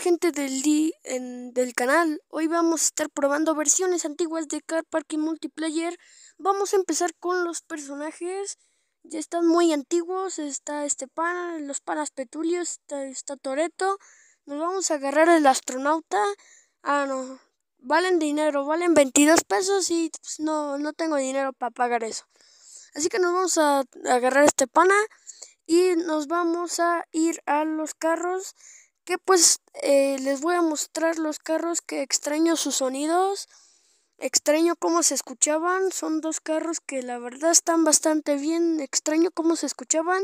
gente del, D del canal, hoy vamos a estar probando versiones antiguas de Car park y Multiplayer. Vamos a empezar con los personajes, ya están muy antiguos, está este pana, los panas petulios, está, Toreto. Nos vamos a agarrar el astronauta, ah no, valen dinero, valen 22 pesos y pues, no, no tengo dinero para pagar eso. Así que nos vamos a agarrar este pana y nos vamos a ir a los carros que pues eh, les voy a mostrar los carros que extraño sus sonidos, extraño cómo se escuchaban, son dos carros que la verdad están bastante bien, extraño cómo se escuchaban,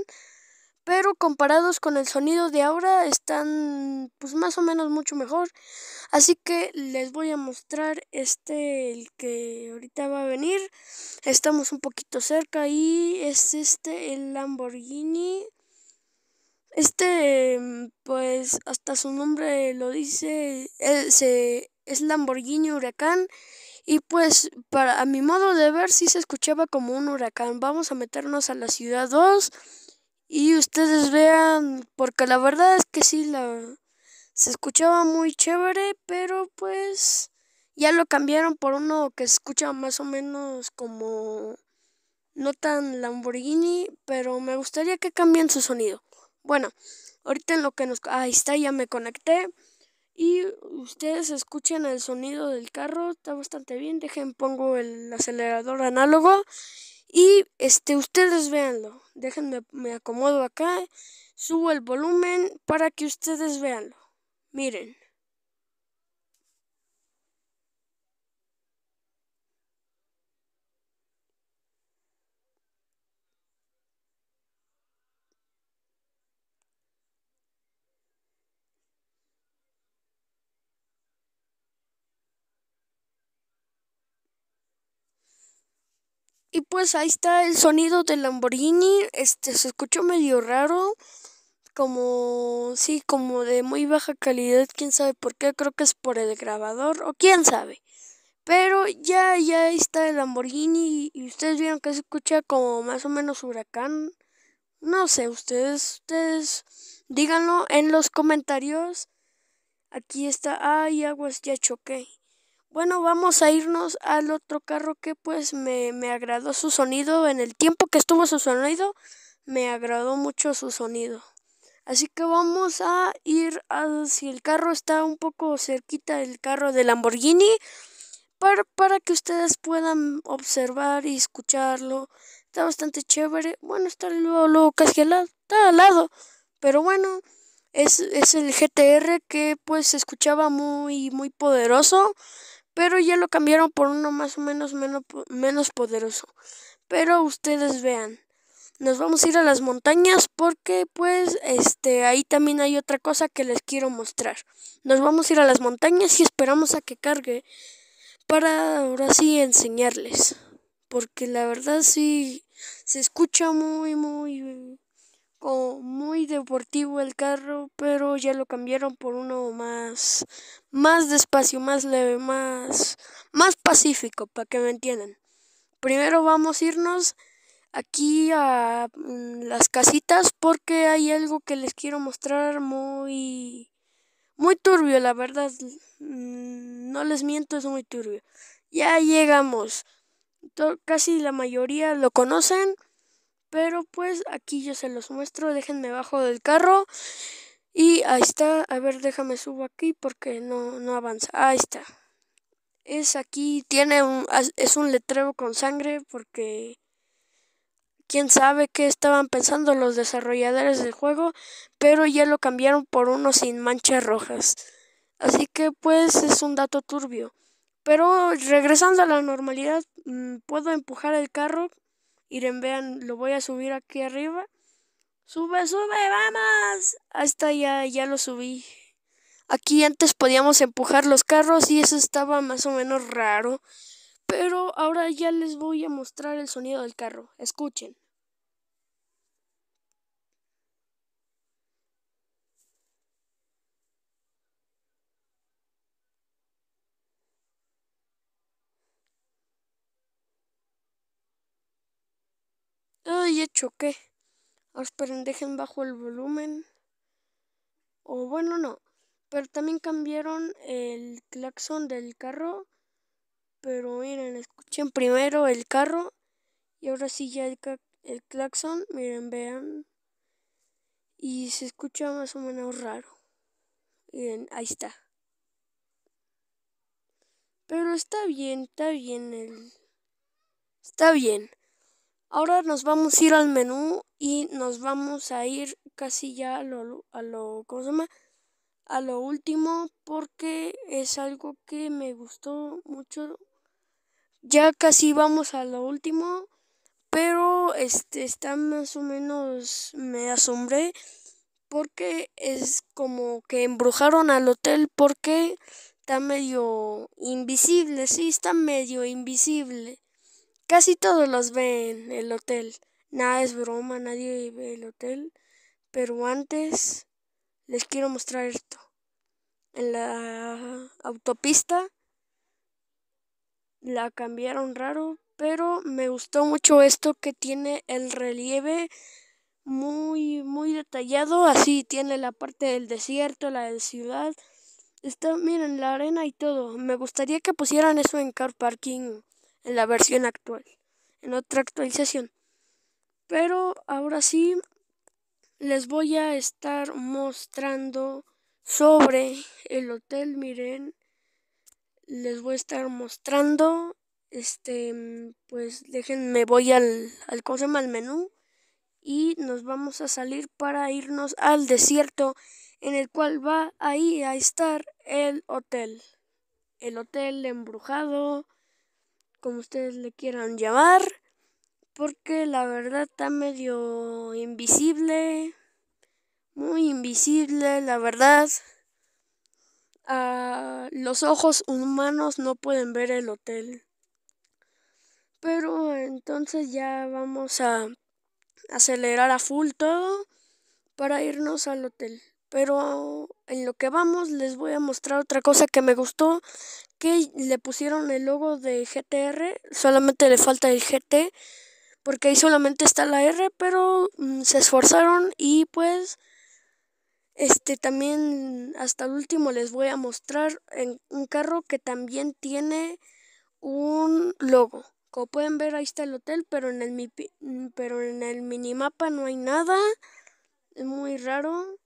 pero comparados con el sonido de ahora están pues más o menos mucho mejor, así que les voy a mostrar este, el que ahorita va a venir, estamos un poquito cerca y es este, el Lamborghini este, mm, pues hasta su nombre lo dice, eh, es Lamborghini Huracán y pues para a mi modo de ver sí se escuchaba como un huracán. Vamos a meternos a la ciudad 2 y ustedes vean, porque la verdad es que sí la se escuchaba muy chévere, pero pues ya lo cambiaron por uno que se escucha más o menos como no tan Lamborghini, pero me gustaría que cambien su sonido. Bueno, ahorita en lo que nos... Ahí está, ya me conecté. Y ustedes escuchen el sonido del carro, está bastante bien. Dejen, pongo el acelerador análogo. Y este, ustedes véanlo. Déjenme, me acomodo acá. Subo el volumen para que ustedes véanlo. Miren. Y pues ahí está el sonido del Lamborghini. Este se escuchó medio raro. Como, sí, como de muy baja calidad. Quién sabe por qué. Creo que es por el grabador. O quién sabe. Pero ya, ya ahí está el Lamborghini. Y ustedes vieron que se escucha como más o menos huracán. No sé, ustedes, ustedes, díganlo en los comentarios. Aquí está. Ay, aguas, ya choqué. Bueno, vamos a irnos al otro carro que pues me, agradó su sonido. En el tiempo que estuvo su sonido, me agradó mucho su sonido. Así que vamos a ir a si el carro está un poco cerquita del carro de Lamborghini para, que ustedes puedan observar y escucharlo. Está bastante chévere. Bueno, está luego, luego casi al lado, está al lado. Pero bueno, es, es el GTR que pues se escuchaba muy, muy poderoso pero ya lo cambiaron por uno más o menos menos poderoso. Pero ustedes vean nos vamos a ir a las montañas porque pues este ahí también hay otra cosa que les quiero mostrar. Nos vamos a ir a las montañas y esperamos a que cargue para ahora sí enseñarles, porque la verdad sí se escucha muy muy muy deportivo el carro, pero ya lo cambiaron por uno más, más despacio, más leve, más, más pacífico, para que me entiendan. Primero vamos a irnos aquí a mm, las casitas porque hay algo que les quiero mostrar muy, muy turbio, la verdad. Mm, no les miento, es muy turbio. Ya llegamos. Casi la mayoría lo conocen pero pues aquí yo se los muestro. Déjenme bajo del carro. Y ahí está. A ver, déjame subo aquí porque no, avanza. Ahí está. Es aquí. Tiene un, es un letrero con sangre porque... Quién sabe qué estaban pensando los desarrolladores del juego, pero ya lo cambiaron por uno sin manchas rojas. Así que pues es un dato turbio. Pero regresando a la normalidad, mm, puedo empujar el carro Iren, vean, lo voy a subir aquí arriba. ¡Sube, sube, vamos! hasta ya, ya lo subí. Aquí antes podíamos empujar los carros y eso estaba más o menos raro. Pero ahora ya les voy a mostrar el sonido del carro. Escuchen. Ay, ya choqué. Ahora esperen, dejen bajo el volumen. O bueno, no. Pero también cambiaron el claxon del carro. Pero miren, escuchen primero el carro. Y ahora sí ya el, el claxon. Miren, vean. Y se escucha más o menos raro. Miren, ahí está. Pero está bien, está bien el... Está bien. Ahora nos vamos a ir al menú y nos vamos a ir casi ya a lo, a lo último porque es algo que me gustó mucho. Ya casi vamos a lo último, pero este está más o menos me asombré porque es como que embrujaron al hotel porque está medio invisible, sí, está medio invisible. Casi todos los ven el hotel. Nada es broma, nadie ve el hotel. Pero antes les quiero mostrar esto. En la autopista la cambiaron raro, pero me gustó mucho esto que tiene el relieve muy muy detallado, así tiene la parte del desierto, la de ciudad. Está miren la arena y todo. Me gustaría que pusieran eso en car parking en la versión actual, en otra actualización. Pero ahora sí les voy a estar mostrando sobre el hotel, miren, les voy a estar mostrando este pues déjenme voy al al ¿cómo menú y nos vamos a salir para irnos al desierto en el cual va ahí a estar el hotel el hotel embrujado como ustedes le quieran llamar, porque la verdad está medio invisible, muy invisible, la verdad. Ah, los ojos humanos no pueden ver el hotel. Pero entonces ya vamos a acelerar a full todo para irnos al hotel. Pero en lo que vamos les voy a mostrar otra cosa que me gustó, que le pusieron el logo de GTR, solamente le falta el GT, porque ahí solamente está la R, pero mm, se esforzaron y pues este también hasta el último les voy a mostrar en un carro que también tiene un logo. Como pueden ver ahí está el hotel, pero en el pero en el minimapa no hay nada. Es muy raro.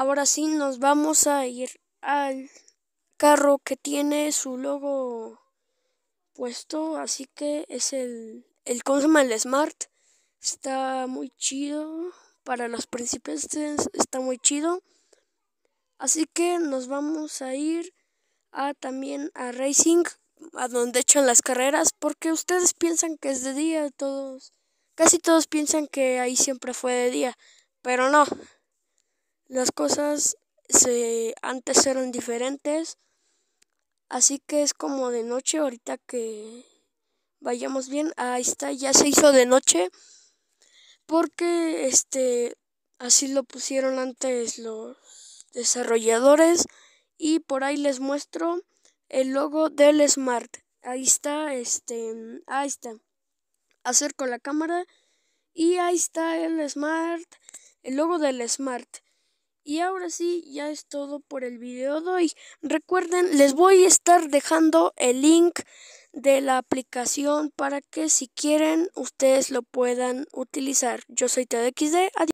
Ahora sí nos vamos a ir al carro que tiene su logo puesto. Así que es el, el Smart. Está muy chido. Para los principiantes está muy chido. Así que nos vamos a ir a también a Racing, a donde echan las carreras, porque ustedes piensan que es de día, todos, casi todos piensan que ahí siempre fue de día, pero no, las cosas se, antes eran diferentes. Así que es como de noche ahorita que vayamos bien. Ahí está, ya se hizo de noche. Porque este así lo pusieron antes los desarrolladores y por ahí les muestro el logo del Smart. Ahí está, este, ahí está. Acerco la cámara y ahí está el Smart, el logo del Smart. Y ahora sí, ya es todo por el video de hoy. Recuerden, les voy a estar dejando el link de la aplicación para que si quieren ustedes lo puedan utilizar. Yo soy TDXD. Adiós.